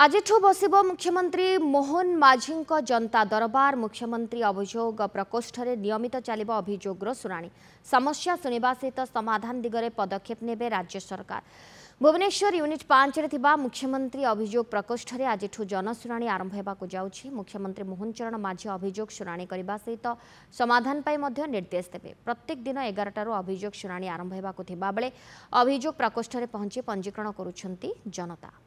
बसिबो मुख्यमंत्री मोहन माझी जनता दरबार मुख्यमंत्री अभियोग प्रकोष्ठ नियमित चाहिँ अभियोग र शुणी समस्या शुण्वास समाधान दिगरे पदक्षेप नै राज्य सरकार भुवनेश्वर युनिट पाँचले मुख्यमन्त्री अभियोग प्रकष्ठले आजठु जनशुणी आरम्भ हुमन्त्री मोहन चरण माझी अभियोग शुणी समाधान निर्देश प्रत्येक दिन एघारटार अभियोग शुणी आरम्भले अभियोग प्रकष्ठले पहु पञ्जीकरण जनता